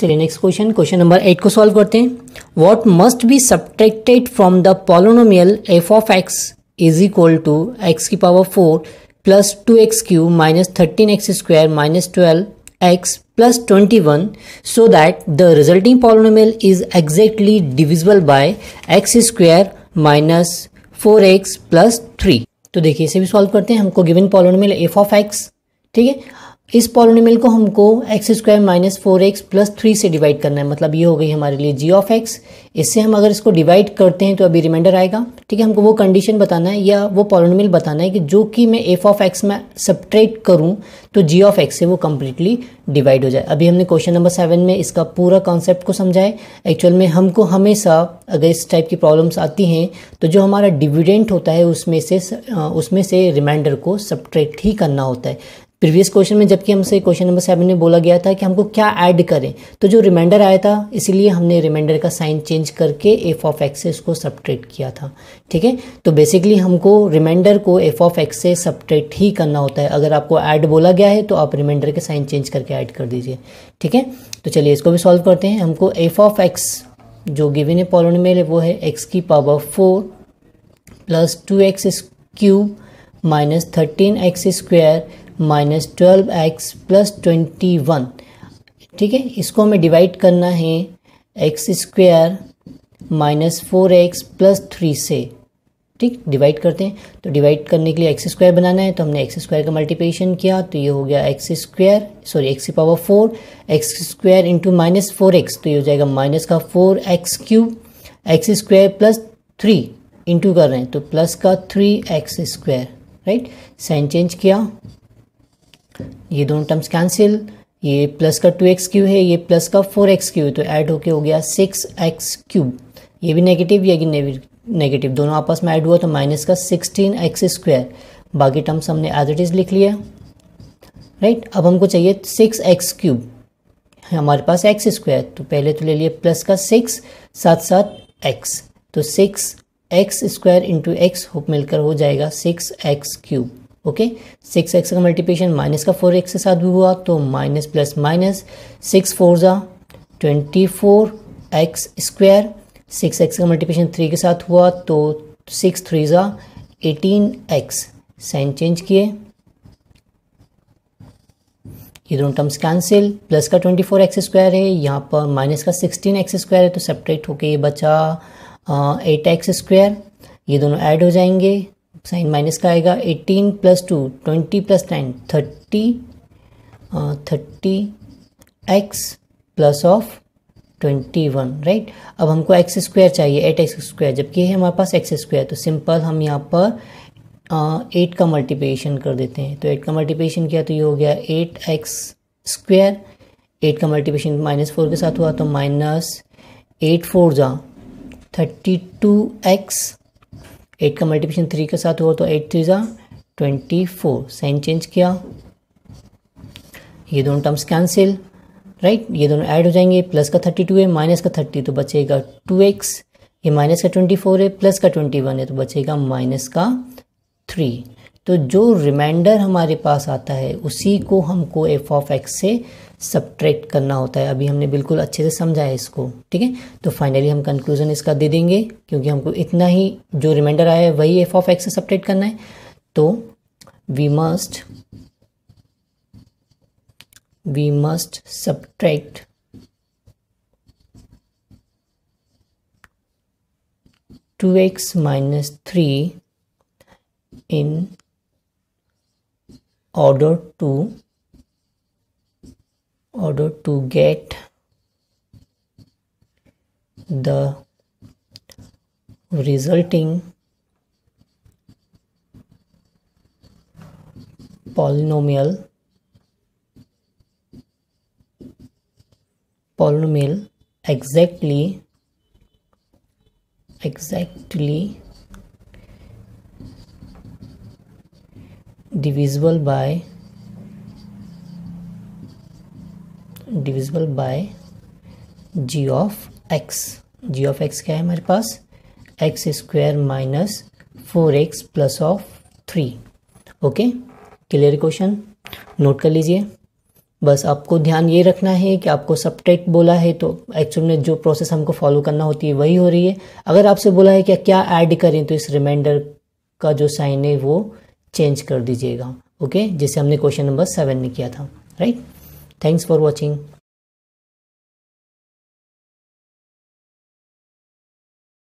चलिए next question question number eight को solve करते हैं what must be subtracted from the polynomial f of x is equal to x की power four plus two x cube minus thirteen x square minus twelve x plus twenty one so that the resulting polynomial is exactly divisible by x square minus four x plus three तो देखिए इसे भी solve करते हैं हमको given polynomial f of x ठीक है इस पॉलिनोमियल को हमको x square minus four x plus three से डिवाइड करना है मतलब ये हो गई हमारे लिए जी ऑफ एक्स इससे हम अगर इसको डिवाइड करते हैं तो अभी रिमाइंडर आएगा ठीक है हमको वो कंडीशन बताना है या वो पॉलिनोमियल बताना है कि जो कि मैं एफ ऑफ एक्स में सब्ट्रैक्ट करूं तो जी ऑफ एक्स से वो कम्प्लीटली डिवाइड हो जाए अभी हमने क्वेश्चन नंबर सेवन में इसका पूरा कॉन्सेप्ट को समझाए एक्चुअल में हमको हमेशा अगर इस टाइप की प्रॉब्लम्स आती हैं तो जो हमारा डिविडेंट होता है उसमें से उसमें से रिमाइंडर को सब्ट्रैक्ट ही करना होता है प्रीवियस क्वेश्चन में जबकि हमसे क्वेश्चन नंबर सेवन में बोला गया था कि हमको क्या ऐड करें तो जो रिमाइंडर आया था इसीलिए हमने रिमाइंडर का साइन चेंज करके एफ ऑफ एक्स से उसको सब्ट्रेट किया था ठीक है तो बेसिकली हमको रिमाइंडर को एफ ऑफ एक्स से सब्ट्रेट ही करना होता है अगर आपको ऐड बोला गया है तो आप रिमाइंडर के साइन चेंज करके ऐड कर दीजिए ठीक है तो चलिए इसको भी सॉल्व करते हैं हमको एफ ऑफ एक्स जो गिविन है पॉलोन में वो है एक्स की power four plus two x cube minus thirteen x square minus twelve x plus twenty one ठीक है इसको हमें डिवाइड करना है x square minus four x plus three से ठीक डिवाइड करते हैं तो डिवाइड करने के लिए एक्स स्क्वायर बनाना है तो हमने एक्स स्क्वायर का मल्टीप्लिकेशन किया तो ये हो गया एक्स स्क्वायर सॉरी एक्स की power four x square into minus four x तो ये हो जाएगा माइनस का four x cube x square plus three into कर रहे हैं तो प्लस का three x square right sign change किया ये दोनों टर्म्स कैंसिल ये प्लस का टू एक्स क्यू है ये प्लस का फोर एक्स क्यू है तो ऐड होके हो गया सिक्स एक्स क्यूब ये भी नेगेटिव या भी नेगेटिव दोनों आपस में ऐड हुआ तो माइनस का सिक्सटीन एक्स स्क्वायर बाकी टर्म्स हमने एज इट इज़ लिख लिया राइट अब हमको चाहिए सिक्स एक्स क्यूब हमारे पास एक्स स्क्वायर तो पहले तो ले लिए प्लस का सिक्स साथ साथ एक्स तो six x square into x मिलकर हो जाएगा six x cube okay six x का मल्टीप्लिकेशन माइनस का फोर एक्स के साथ भी हुआ तो minus plus minus six four ज़ा twenty four x square six x का मल्टीप्लिकेशन थ्री के साथ हुआ तो सिक्स थ्री ज़ा एटीन एक्स साइन चेंज किए ये दोनों टर्म्स कैंसिल प्लस का ट्वेंटी फोर एक्स स्क्वायर है यहाँ पर माइनस का सिक्सटीन एक्स स्क्वायर है तो सेपरेट होके ये बचा एट एक्स स्क्वायर ये दोनों ऐड हो जाएंगे साइन माइनस का आएगा eighteen plus two twenty plus nine thirty thirty x plus of twenty one right अब हमको एक्स स्क्वायर चाहिए एट एक्स स्क्वायर जबकि है हमारे पास एक्स स्क्वायर तो सिंपल हम यहाँ पर एट का मल्टीप्लिकेशन कर देते हैं तो एट का मल्टीप्लिकेशन किया तो ये हो गया एट एक्स स्क्वायर एट का मल्टीप्लिकेशन माइनस फोर के साथ हुआ तो माइनस एट फोर जा थर्टी टू एक्स एट का मल्टीप्लिकेशन थ्री के साथ हुआ तो एट थ्री ज़ा ट्वेंटी फोर साइन चेंज किया ये दोनों टर्म्स कैंसिल राइट ये दोनों ऐड हो जाएंगे प्लस का थर्टी टू है माइनस का थर्टी तो बचेगा टू एक्स ये माइनस का ट्वेंटी फोर है प्लस का ट्वेंटी वन है तो बचेगा माइनस का थ्री तो जो रिमाइंडर हमारे पास आता है उसी को हमको एफ ऑफ एक्स से सब्ट्रैक्ट करना होता है अभी हमने बिल्कुल अच्छे से समझा है इसको ठीक है तो फाइनली हम कंक्लूजन इसका दे देंगे क्योंकि हमको इतना ही जो रिमाइंडर आया है वही एफ ऑफ एक्स से सब्ट्रैक्ट करना है तो we must we must subtract two x minus three in order to order to get the resulting polynomial polynomial exactly exactly divisible by divisible by g of x g of x क्या है हमारे पास x square minus four x plus of three okay clear question note कर लीजिए बस आपको ध्यान ये रखना है कि आपको सब्ट्रैक्ट बोला है तो एक्चुअल में जो प्रोसेस हमको फॉलो करना होती है वही हो रही है अगर आपसे बोला है कि क्या ऐड करें तो इस रिमाइंडर का जो साइन है वो चेंज कर दीजिएगा ओके जैसे हमने क्वेश्चन नंबर सेवन में किया था राइट थैंक्स फॉर वॉचिंग